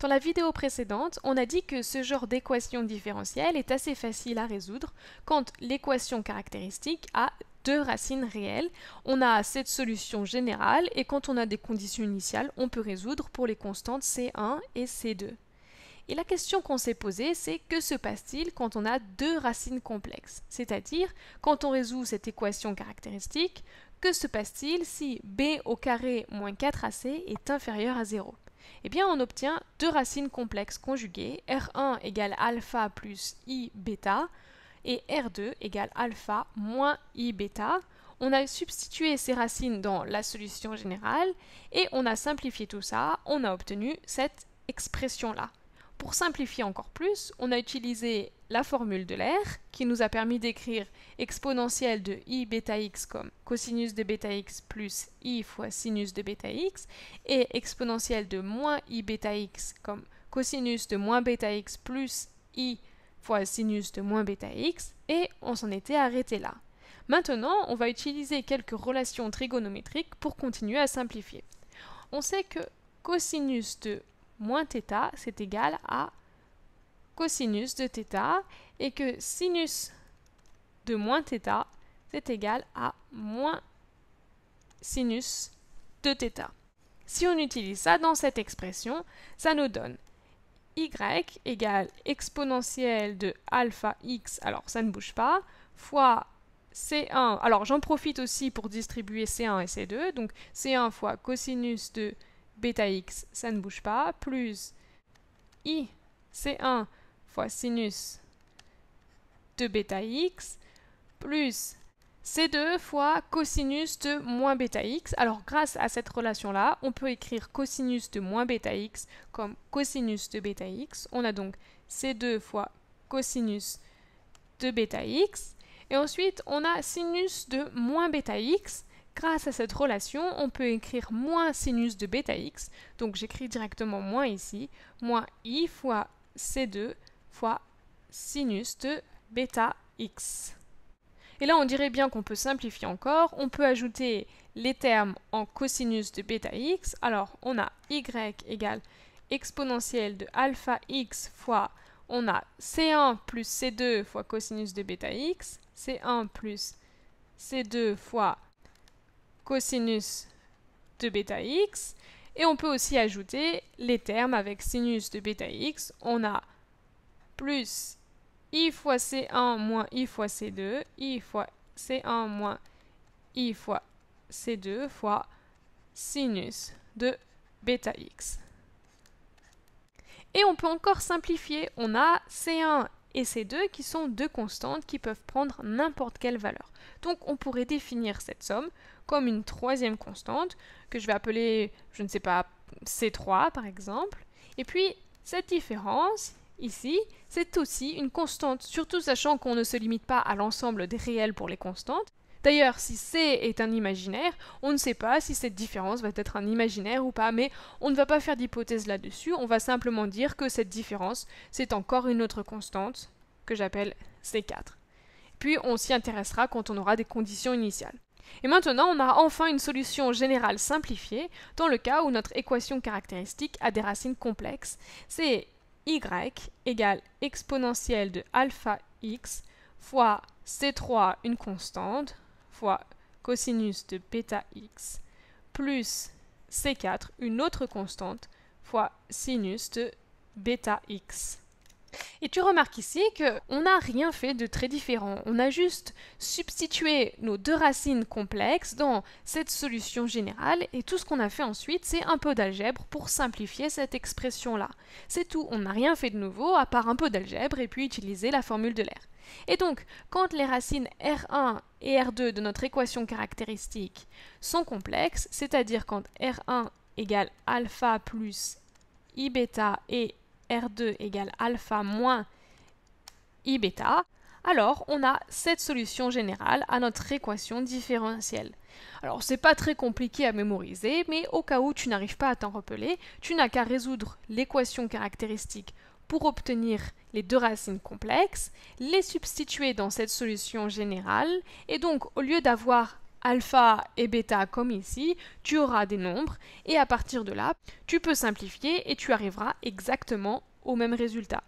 Dans la vidéo précédente, on a dit que ce genre d'équation différentielle est assez facile à résoudre quand l'équation caractéristique a deux racines réelles. On a cette solution générale et quand on a des conditions initiales, on peut résoudre pour les constantes C1 et C2. Et la question qu'on s'est posée, c'est que se passe-t-il quand on a deux racines complexes C'est-à-dire, quand on résout cette équation caractéristique, que se passe-t-il si b au carré moins 4ac est inférieur à 0 eh bien on obtient deux racines complexes conjuguées, R1 égale alpha plus I bêta et R2 égale alpha moins I bêta. On a substitué ces racines dans la solution générale et on a simplifié tout ça, on a obtenu cette expression-là. Pour simplifier encore plus, on a utilisé la formule de l'air qui nous a permis d'écrire exponentielle de i bêta x comme cosinus de bêta x plus i fois sinus de bêta x et exponentielle de moins i bêta x comme cosinus de moins bêta x plus i fois sinus de moins bêta x et on s'en était arrêté là. Maintenant, on va utiliser quelques relations trigonométriques pour continuer à simplifier. On sait que cosinus de moins θ, c'est égal à cosinus de θ, et que sinus de moins θ, c'est égal à moins sinus de θ. Si on utilise ça dans cette expression, ça nous donne y égale exponentielle de alpha x, alors ça ne bouge pas, fois C1, alors j'en profite aussi pour distribuer C1 et C2, donc C1 fois cosinus de bêta x, ça ne bouge pas, plus i, c1 fois sinus de bêta x, plus c2 fois cosinus de moins bêta x. Alors grâce à cette relation-là, on peut écrire cosinus de moins bêta x comme cosinus de bêta x. On a donc c2 fois cosinus de bêta x. Et ensuite, on a sinus de moins bêta x Grâce à cette relation, on peut écrire moins sinus de bêta x, donc j'écris directement moins ici, moins i fois c2 fois sinus de bêta x. Et là, on dirait bien qu'on peut simplifier encore. On peut ajouter les termes en cosinus de bêta x. Alors, on a y égale exponentielle de alpha x fois, on a c1 plus c2 fois cosinus de bêta x, c1 plus c2 fois cosinus de bêta x. Et on peut aussi ajouter les termes avec sinus de bêta x. On a plus i fois c1 moins i fois c2, i fois c1 moins i fois c2 fois sinus de bêta x. Et on peut encore simplifier. On a c1 et ces deux qui sont deux constantes qui peuvent prendre n'importe quelle valeur. Donc on pourrait définir cette somme comme une troisième constante que je vais appeler, je ne sais pas, C3 par exemple. Et puis cette différence ici, c'est aussi une constante, surtout sachant qu'on ne se limite pas à l'ensemble des réels pour les constantes, D'ailleurs, si C est un imaginaire, on ne sait pas si cette différence va être un imaginaire ou pas, mais on ne va pas faire d'hypothèse là-dessus, on va simplement dire que cette différence, c'est encore une autre constante que j'appelle C4. Puis on s'y intéressera quand on aura des conditions initiales. Et maintenant, on a enfin une solution générale simplifiée dans le cas où notre équation caractéristique a des racines complexes. C'est y égale exponentielle de alpha x fois c3 une constante fois cosinus de bêta x plus C4, une autre constante, fois sinus de bêta x. Et tu remarques ici qu'on n'a rien fait de très différent. On a juste substitué nos deux racines complexes dans cette solution générale et tout ce qu'on a fait ensuite, c'est un peu d'algèbre pour simplifier cette expression-là. C'est tout, on n'a rien fait de nouveau à part un peu d'algèbre et puis utiliser la formule de l'air. Et donc, quand les racines R1 et R2 de notre équation caractéristique sont complexes, c'est-à-dire quand R1 égale alpha plus i bêta et R2 égale alpha moins I bêta, alors on a cette solution générale à notre équation différentielle. Alors c'est pas très compliqué à mémoriser, mais au cas où tu n'arrives pas à t'en rappeler, tu n'as qu'à résoudre l'équation caractéristique pour obtenir les deux racines complexes, les substituer dans cette solution générale, et donc au lieu d'avoir alpha et bêta comme ici, tu auras des nombres et à partir de là, tu peux simplifier et tu arriveras exactement au même résultat.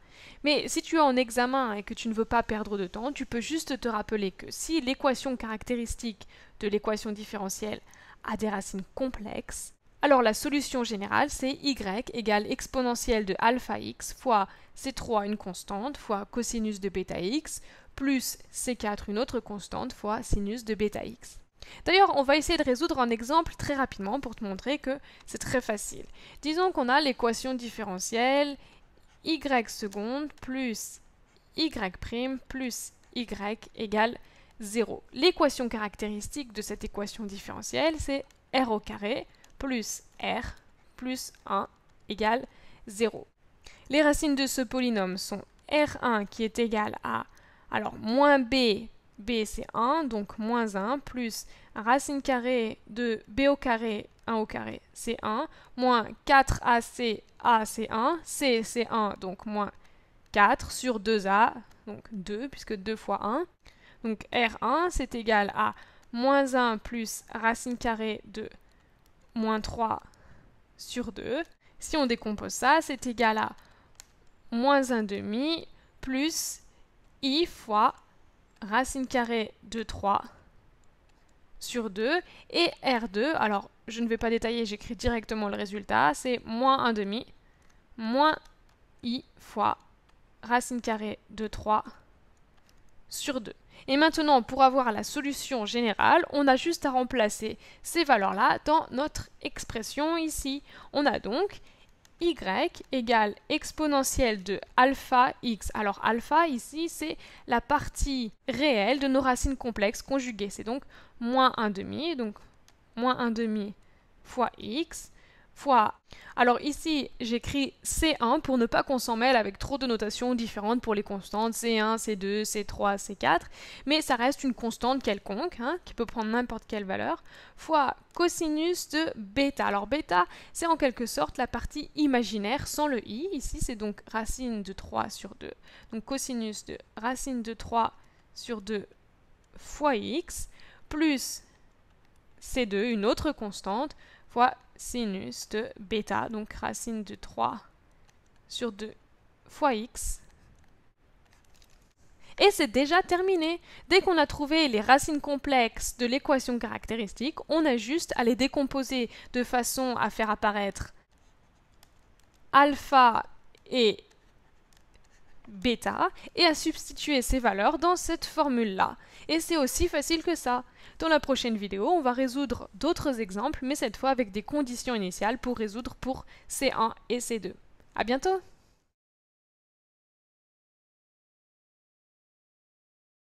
Mais si tu es en examen et que tu ne veux pas perdre de temps, tu peux juste te rappeler que si l'équation caractéristique de l'équation différentielle a des racines complexes, alors la solution générale c'est y égale exponentielle de alpha x fois c3 une constante fois cosinus de bêta x plus c4 une autre constante fois sinus de bêta x. D'ailleurs, on va essayer de résoudre un exemple très rapidement pour te montrer que c'est très facile. Disons qu'on a l'équation différentielle y seconde plus y prime plus y égale 0. L'équation caractéristique de cette équation différentielle, c'est r au carré plus r plus 1 égale 0. Les racines de ce polynôme sont r1 qui est égal à alors moins b b c'est 1, donc moins 1, plus racine carrée de b au carré, 1 au carré, c'est 1, moins 4ac, a c'est 1, c c'est 1, donc moins 4 sur 2a, donc 2, puisque 2 fois 1. Donc r1 c'est égal à moins 1 plus racine carrée de moins 3 sur 2. Si on décompose ça, c'est égal à moins 1 demi plus i fois racine carrée de 3 sur 2 et R2, alors je ne vais pas détailler, j'écris directement le résultat, c'est moins 1 demi moins i fois racine carrée de 3 sur 2. Et maintenant, pour avoir la solution générale, on a juste à remplacer ces valeurs-là dans notre expression ici. On a donc y égale exponentielle de alpha x. Alors alpha ici c'est la partie réelle de nos racines complexes conjuguées. C'est donc moins 1 demi, donc moins 1 demi fois x fois alors ici, j'écris C1 pour ne pas qu'on s'en mêle avec trop de notations différentes pour les constantes C1, C2, C3, C4, mais ça reste une constante quelconque, hein, qui peut prendre n'importe quelle valeur, fois cosinus de bêta. Alors bêta, c'est en quelque sorte la partie imaginaire sans le i. Ici, c'est donc racine de 3 sur 2. Donc cosinus de racine de 3 sur 2 fois x, plus C2, une autre constante, fois sinus de bêta, donc racine de 3 sur 2 fois x. Et c'est déjà terminé. Dès qu'on a trouvé les racines complexes de l'équation caractéristique, on a juste à les décomposer de façon à faire apparaître alpha et bêta et à substituer ces valeurs dans cette formule-là. Et c'est aussi facile que ça. Dans la prochaine vidéo, on va résoudre d'autres exemples, mais cette fois avec des conditions initiales pour résoudre pour C1 et C2. À bientôt